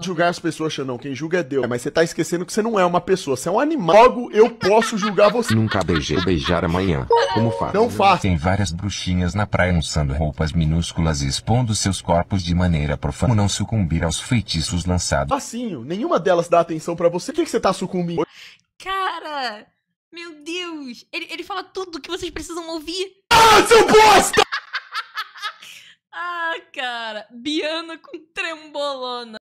julgar as pessoas, Xanão. Quem julga é Deus. É, mas você tá esquecendo que você não é uma pessoa, você é um animal. Logo, eu posso julgar você. Nunca beijei beijar amanhã. Como faz? Não faça. Tem várias bruxinhas na praia usando roupas minúsculas e expondo seus corpos de maneira profana. Não sucumbir aos feitiços lançados. Facinho, nenhuma delas dá atenção para você. Por que, que você tá sucumbindo? Cara, meu Deus. Ele, ele fala tudo que vocês precisam ouvir. Ah, seu bosta! ah, cara. Biana com trembolona.